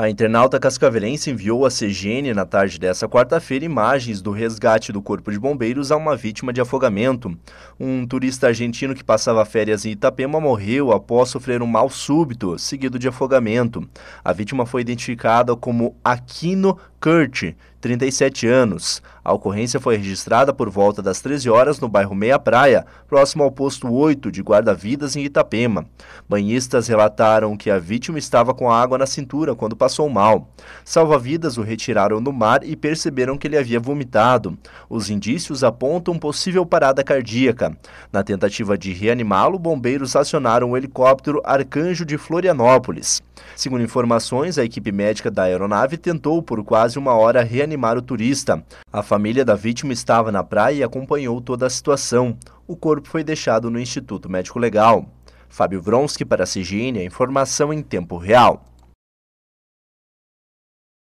A internauta cascavelense enviou à CGN na tarde desta quarta-feira imagens do resgate do Corpo de Bombeiros a uma vítima de afogamento. Um turista argentino que passava férias em Itapema morreu após sofrer um mal súbito, seguido de afogamento. A vítima foi identificada como Aquino Kurt, 37 anos. A ocorrência foi registrada por volta das 13 horas no bairro Meia Praia, próximo ao posto 8 de guarda-vidas em Itapema. Banhistas relataram que a vítima estava com a água na cintura quando passou mal. Salva-vidas o retiraram do mar e perceberam que ele havia vomitado. Os indícios apontam possível parada cardíaca. Na tentativa de reanimá-lo, bombeiros acionaram o helicóptero Arcanjo de Florianópolis. Segundo informações, a equipe médica da aeronave tentou por quase uma hora reanimar animar o turista. A família da vítima estava na praia e acompanhou toda a situação. O corpo foi deixado no Instituto Médico Legal. Fábio Vronsky para a CGN, a informação em tempo real.